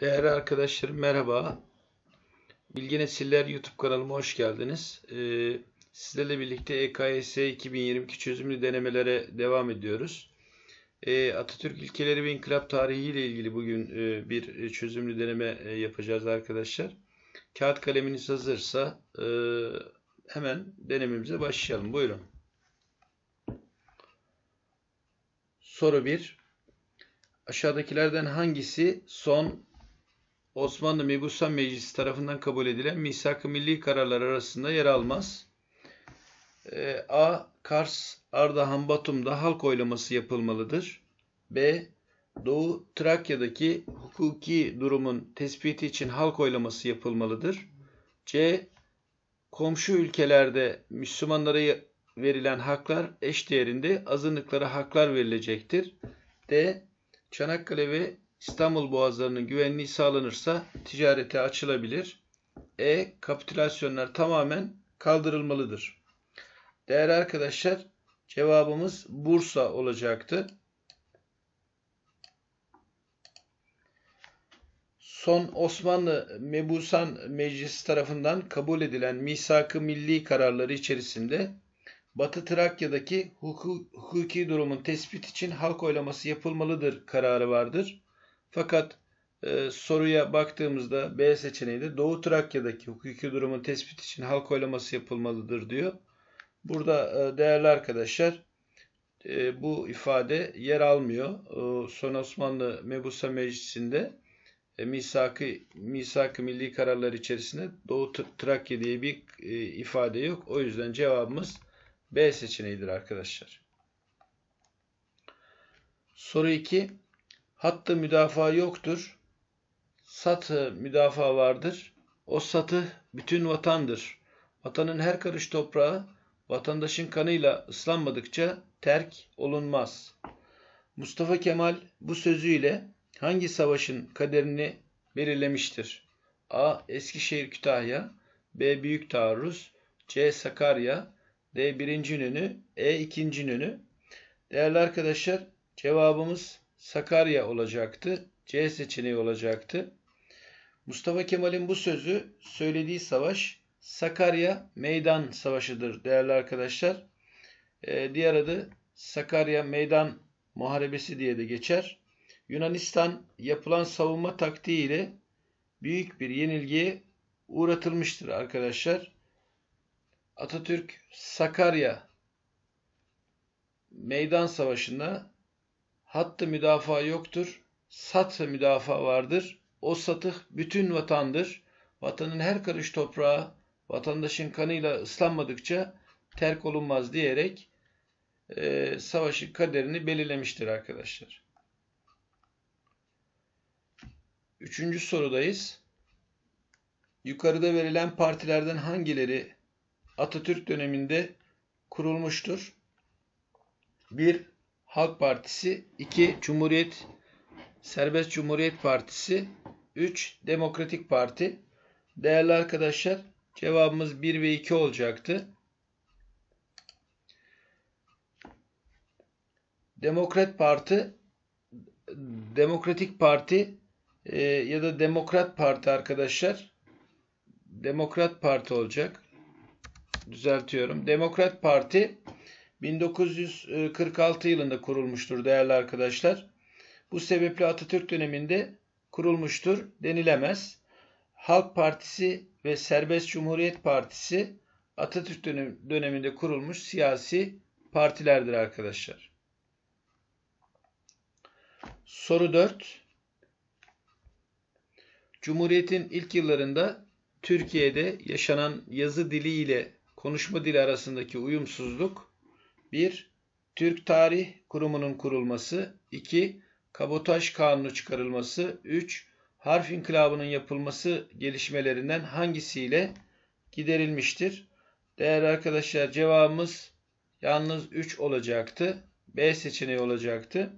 Değerli arkadaşlarım merhaba. Bilgi Nesiller YouTube kanalıma hoş geldiniz. Ee, sizlerle birlikte EKS 2022 çözümlü denemelere devam ediyoruz. Ee, Atatürk ilkeleri ve inkılap tarihi ile ilgili bugün e, bir e, çözümlü deneme e, yapacağız arkadaşlar. Kağıt kaleminiz hazırsa e, hemen denememize başlayalım. Buyurun. Soru 1. Aşağıdakilerden hangisi son Osmanlı Mebusa Meclisi tarafından kabul edilen misak milli kararlar arasında yer almaz. E, A. Kars, Ardahan, Batum'da halk oylaması yapılmalıdır. B. Doğu Trakya'daki hukuki durumun tespiti için halk oylaması yapılmalıdır. C. Komşu ülkelerde Müslümanlara verilen haklar eş değerinde azınlıklara haklar verilecektir. D. Çanakkale ve İstanbul boğazlarının güvenliği sağlanırsa ticarete açılabilir. E. Kapitülasyonlar tamamen kaldırılmalıdır. Değerli arkadaşlar cevabımız Bursa olacaktı. son Osmanlı Mebusan Meclisi tarafından kabul edilen misak-ı milli kararları içerisinde Batı Trakya'daki hukuki durumun tespit için halk oylaması yapılmalıdır kararı vardır. Fakat e, soruya baktığımızda B seçeneği de Doğu Trakya'daki hukuki durumun tespit için halk oylaması yapılmalıdır diyor. Burada e, değerli arkadaşlar e, bu ifade yer almıyor. E, Son Osmanlı Mebusa Meclisi'nde e, misakı, misakı milli kararlar içerisinde Doğu Trakya diye bir e, ifade yok. O yüzden cevabımız B seçeneğidir arkadaşlar. Soru 2. Hattı müdafaa yoktur. Satı müdafaa vardır. O satı bütün vatandır. Vatanın her karış toprağı vatandaşın kanıyla ıslanmadıkça terk olunmaz. Mustafa Kemal bu sözüyle hangi savaşın kaderini belirlemiştir? A. Eskişehir Kütahya B. Büyük Taarruz C. Sakarya D. Birinci İnönü E. İkinci İnönü Değerli arkadaşlar cevabımız Sakarya olacaktı. C seçeneği olacaktı. Mustafa Kemal'in bu sözü söylediği savaş Sakarya Meydan Savaşı'dır değerli arkadaşlar. Ee, diğer adı Sakarya Meydan Muharebesi diye de geçer. Yunanistan yapılan savunma taktiği ile büyük bir yenilgiye uğratılmıştır arkadaşlar. Atatürk Sakarya Meydan Savaşı'nda hattı müdafaa yoktur. Satı müdafaa vardır. O satıh bütün vatandır. Vatanın her karış toprağı vatandaşın kanıyla ıslanmadıkça terk olunmaz diyerek e, savaşın kaderini belirlemiştir arkadaşlar. Üçüncü sorudayız. Yukarıda verilen partilerden hangileri Atatürk döneminde kurulmuştur? 1. Halk Partisi 2. Cumhuriyet Serbest Cumhuriyet Partisi 3. Demokratik Parti Değerli arkadaşlar cevabımız 1 ve 2 olacaktı. Demokrat Parti Demokratik Parti e, ya da Demokrat Parti arkadaşlar Demokrat Parti olacak. Düzeltiyorum. Demokrat Parti 1946 yılında kurulmuştur değerli arkadaşlar. Bu sebeple Atatürk döneminde kurulmuştur denilemez. Halk Partisi ve Serbest Cumhuriyet Partisi Atatürk döneminde kurulmuş siyasi partilerdir arkadaşlar. Soru 4. Cumhuriyetin ilk yıllarında Türkiye'de yaşanan yazı dili ile konuşma dili arasındaki uyumsuzluk 1. Türk Tarih Kurumu'nun kurulması 2. Kabotaj Kanunu çıkarılması 3. Harf inkılabının yapılması gelişmelerinden hangisiyle giderilmiştir? Değerli arkadaşlar cevabımız yalnız 3 olacaktı. B seçeneği olacaktı.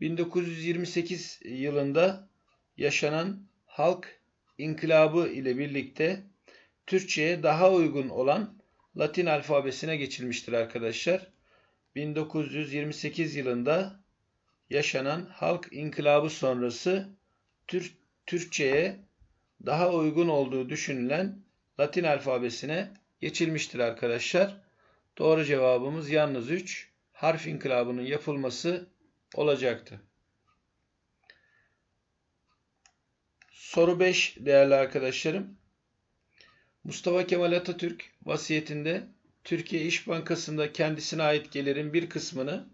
1928 yılında yaşanan halk inkılabı ile birlikte Türkçe'ye daha uygun olan Latin alfabesine geçilmiştir arkadaşlar. 1928 yılında yaşanan halk inkılabı sonrası Türk Türkçeye daha uygun olduğu düşünülen Latin alfabesine geçilmiştir arkadaşlar. Doğru cevabımız yalnız 3 harf inkılabının yapılması olacaktı. Soru 5 değerli arkadaşlarım. Mustafa Kemal Atatürk vasiyetinde Türkiye İş Bankası'nda kendisine ait gelirin bir kısmını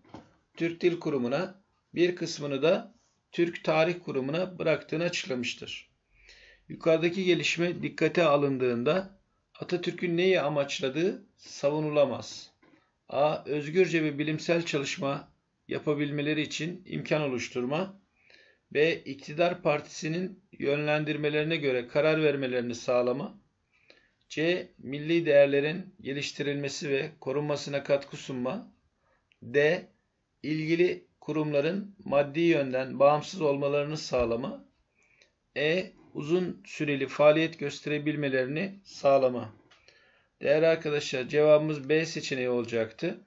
Türk Dil Kurumu'na, bir kısmını da Türk Tarih Kurumu'na bıraktığını açıklamıştır. Yukarıdaki gelişme dikkate alındığında Atatürk'ün neyi amaçladığı savunulamaz. A. Özgürce ve bilimsel çalışma yapabilmeleri için imkan oluşturma. B. İktidar partisinin yönlendirmelerine göre karar vermelerini sağlama. C. Milli değerlerin geliştirilmesi ve korunmasına katkı sunma. D. İlgili kurumların maddi yönden bağımsız olmalarını sağlama. E. Uzun süreli faaliyet gösterebilmelerini sağlama. Değerli arkadaşlar cevabımız B seçeneği olacaktı.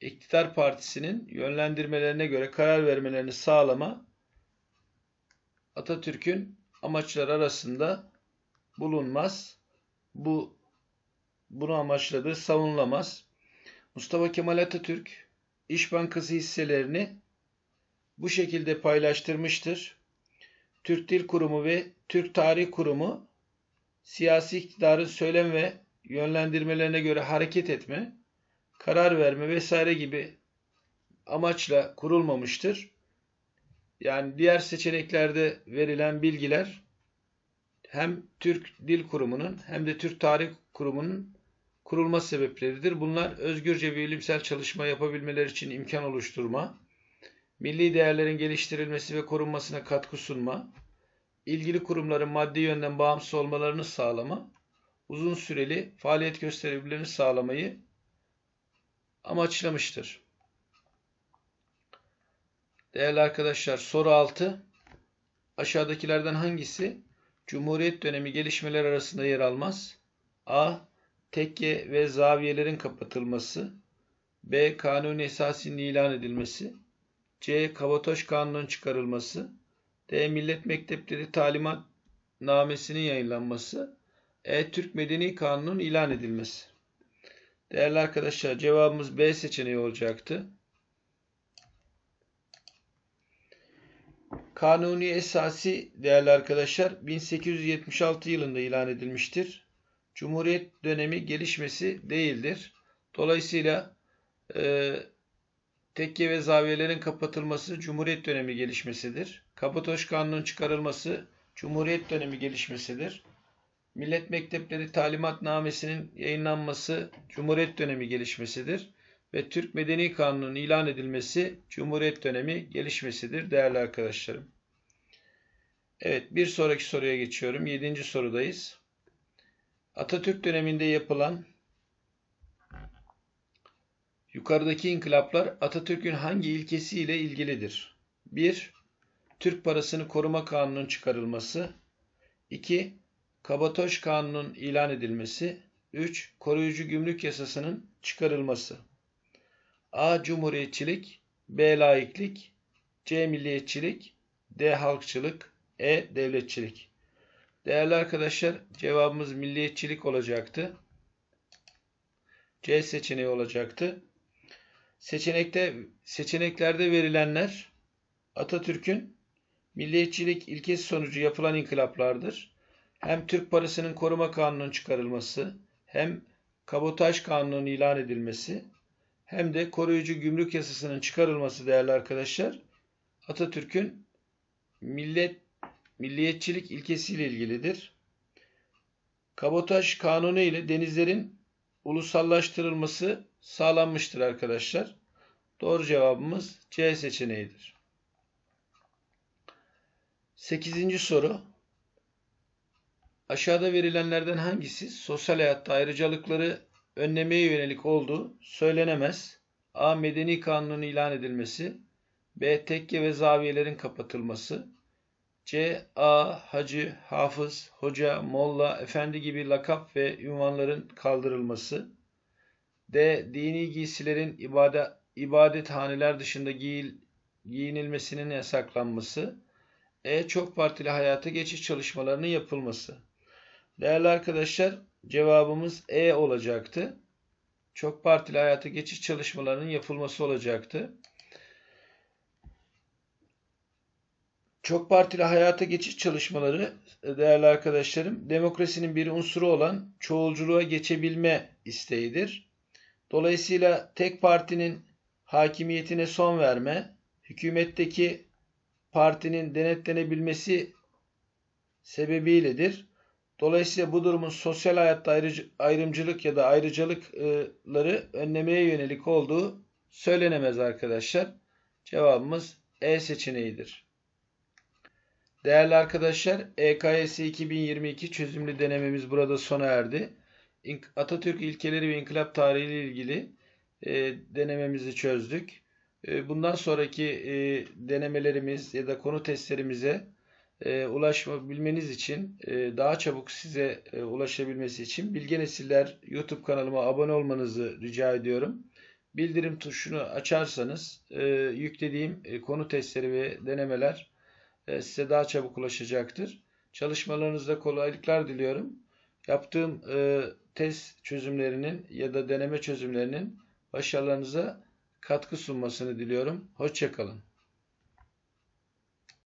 İktidar partisinin yönlendirmelerine göre karar vermelerini sağlama Atatürk'ün amaçları arasında bulunmaz. Bu bunu amaçladı, savunulamaz. Mustafa Kemal Atatürk İş Bankası hisselerini bu şekilde paylaştırmıştır. Türk Dil Kurumu ve Türk Tarih Kurumu siyasi iktidarın söylem ve yönlendirmelerine göre hareket etme, karar verme vesaire gibi amaçla kurulmamıştır. Yani diğer seçeneklerde verilen bilgiler hem Türk Dil Kurumu'nun hem de Türk Tarih Kurumu'nun kurulma sebepleridir. Bunlar özgürce bilimsel çalışma yapabilmeleri için imkan oluşturma, milli değerlerin geliştirilmesi ve korunmasına katkı sunma, ilgili kurumların maddi yönden bağımsız olmalarını sağlama, uzun süreli faaliyet gösterebilmelerini sağlamayı amaçlamıştır. Değerli arkadaşlar soru 6. Aşağıdakilerden hangisi Cumhuriyet dönemi gelişmeler arasında yer almaz. A. Tekke ve zaviyelerin kapatılması. B. Kanun esasinin ilan edilmesi. C. Kabatoş kanunun çıkarılması. D. Millet Mektepleri talimat namesinin yayınlanması. E. Türk Medeni Kanunu'nun ilan edilmesi. Değerli arkadaşlar cevabımız B seçeneği olacaktı. Kanuni esası değerli arkadaşlar 1876 yılında ilan edilmiştir. Cumhuriyet dönemi gelişmesi değildir. Dolayısıyla e, tekke ve zaviyelerin kapatılması Cumhuriyet dönemi gelişmesidir. Kabatoş Kanunu'nun çıkarılması Cumhuriyet dönemi gelişmesidir. Millet Mektepleri Talimatnamesi'nin yayınlanması Cumhuriyet dönemi gelişmesidir ve Türk Medeni Kanunu'nun ilan edilmesi Cumhuriyet dönemi gelişmesidir değerli arkadaşlarım. Evet bir sonraki soruya geçiyorum. Yedinci sorudayız. Atatürk döneminde yapılan yukarıdaki inkılaplar Atatürk'ün hangi ilkesiyle ilgilidir? 1. Türk parasını koruma kanunun çıkarılması 2. Kabatoş kanunun ilan edilmesi 3. Koruyucu gümrük yasasının çıkarılması A. Cumhuriyetçilik B. Laiklik C. Milliyetçilik D. Halkçılık E. Devletçilik Değerli arkadaşlar cevabımız milliyetçilik olacaktı. C seçeneği olacaktı. Seçenekte seçeneklerde verilenler Atatürk'ün milliyetçilik ilkesi sonucu yapılan inkılaplardır. Hem Türk parasının koruma kanunun çıkarılması, hem kabotaj kanunun ilan edilmesi, hem de koruyucu gümrük yasasının çıkarılması değerli arkadaşlar Atatürk'ün millet milliyetçilik ilkesiyle ilgilidir. Kabotaj kanunu ile denizlerin ulusallaştırılması sağlanmıştır arkadaşlar. Doğru cevabımız C seçeneğidir. 8. soru. Aşağıda verilenlerden hangisi sosyal hayatta ayrıcalıkları önlemeye yönelik olduğu söylenemez. A. Medeni kanunun ilan edilmesi. B. Tekke ve zaviyelerin kapatılması. C. A. Hacı, Hafız, Hoca, Molla, Efendi gibi lakap ve ünvanların kaldırılması. D. Dini giysilerin ibadet, ibadethaneler dışında giyil, giyinilmesinin yasaklanması. E. Çok partili hayata geçiş çalışmalarının yapılması. Değerli arkadaşlar Cevabımız E olacaktı. Çok partili hayata geçiş çalışmalarının yapılması olacaktı. Çok partili hayata geçiş çalışmaları e, değerli arkadaşlarım demokrasinin bir unsuru olan çoğulculuğa geçebilme isteğidir. Dolayısıyla tek partinin hakimiyetine son verme, hükümetteki partinin denetlenebilmesi sebebiyledir. Dolayısıyla bu durumun sosyal hayatta ayrımcılık ya da ayrıcalıkları önlemeye yönelik olduğu söylenemez arkadaşlar. Cevabımız E seçeneğidir. Değerli arkadaşlar, EKS 2022 çözümlü denememiz burada sona erdi. Atatürk ilkeleri ve inkılap tarihi ile ilgili e, denememizi çözdük. E, bundan sonraki e, denemelerimiz ya da konu testlerimize e, ulaşabilmeniz için e, daha çabuk size e, ulaşabilmesi için Bilge Nesiller YouTube kanalıma abone olmanızı rica ediyorum. Bildirim tuşunu açarsanız e, yüklediğim e, konu testleri ve denemeler e, size daha çabuk ulaşacaktır. Çalışmalarınızda kolaylıklar diliyorum. Yaptığım e, test çözümlerinin ya da deneme çözümlerinin başarılarınıza katkı sunmasını diliyorum. Hoşçakalın.